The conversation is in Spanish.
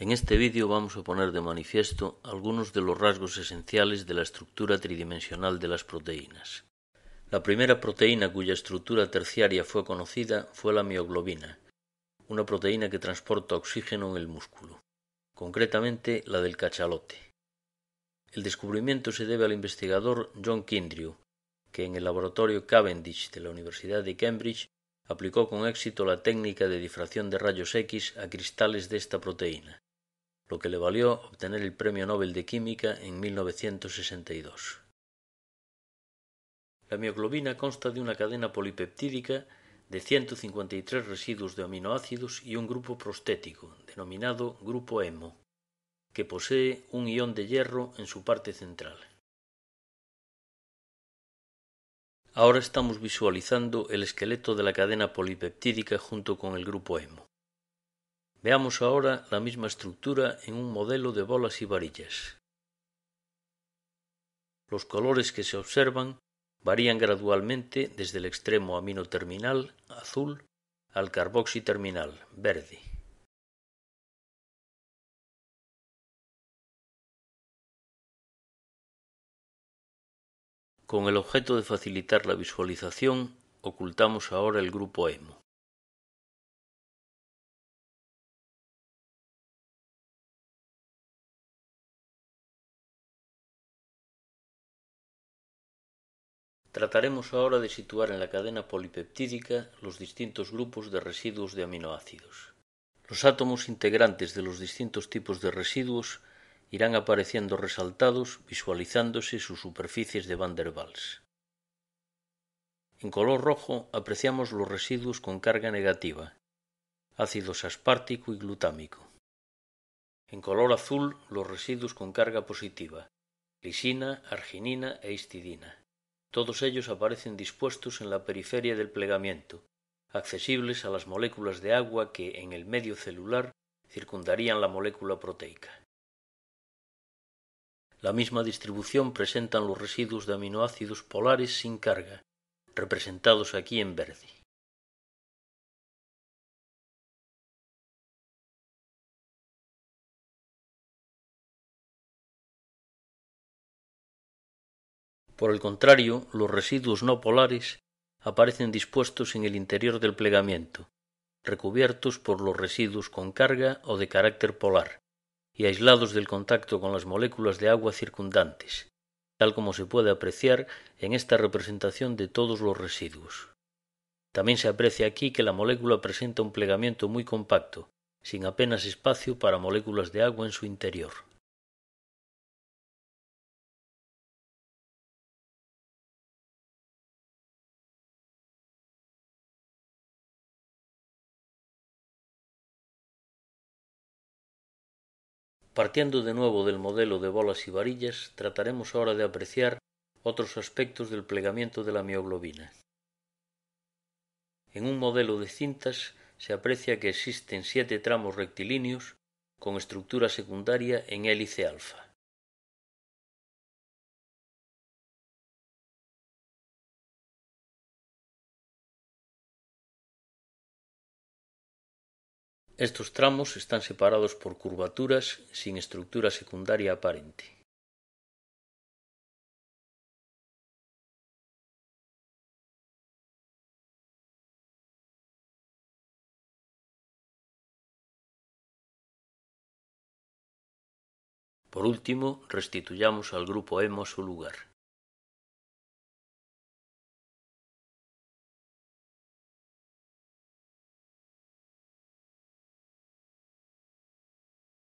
En este vídeo vamos a poner de manifiesto algunos de los rasgos esenciales de la estructura tridimensional de las proteínas. La primera proteína cuya estructura terciaria fue conocida fue la mioglobina, una proteína que transporta oxígeno en el músculo, concretamente la del cachalote. El descubrimiento se debe al investigador John Kindrew, que en el laboratorio Cavendish de la Universidad de Cambridge aplicó con éxito la técnica de difracción de rayos X a cristales de esta proteína lo que le valió obtener el Premio Nobel de Química en 1962. La mioglobina consta de una cadena polipeptídica de 153 residuos de aminoácidos y un grupo prostético, denominado grupo hemo, que posee un ión de hierro en su parte central. Ahora estamos visualizando el esqueleto de la cadena polipeptídica junto con el grupo hemo. Veamos ahora la misma estructura en un modelo de bolas y varillas. Los colores que se observan varían gradualmente desde el extremo amino terminal, azul, al carboxi terminal, verde. Con el objeto de facilitar la visualización, ocultamos ahora el grupo hemo. Trataremos ahora de situar en la cadena polipeptídica los distintos grupos de residuos de aminoácidos. Los átomos integrantes de los distintos tipos de residuos irán apareciendo resaltados visualizándose sus superficies de van der Waals. En color rojo apreciamos los residuos con carga negativa, ácidos aspártico y glutámico. En color azul los residuos con carga positiva, lisina, arginina e histidina. Todos ellos aparecen dispuestos en la periferia del plegamiento, accesibles a las moléculas de agua que en el medio celular circundarían la molécula proteica. La misma distribución presentan los residuos de aminoácidos polares sin carga, representados aquí en verde. Por el contrario, los residuos no polares aparecen dispuestos en el interior del plegamiento, recubiertos por los residuos con carga o de carácter polar, y aislados del contacto con las moléculas de agua circundantes, tal como se puede apreciar en esta representación de todos los residuos. También se aprecia aquí que la molécula presenta un plegamiento muy compacto, sin apenas espacio para moléculas de agua en su interior. Partiendo de nuevo del modelo de bolas y varillas, trataremos ahora de apreciar otros aspectos del plegamiento de la mioglobina. En un modelo de cintas se aprecia que existen siete tramos rectilíneos con estructura secundaria en hélice alfa. Estos tramos están separados por curvaturas sin estructura secundaria aparente. Por último, restituyamos al grupo e m a su lugar.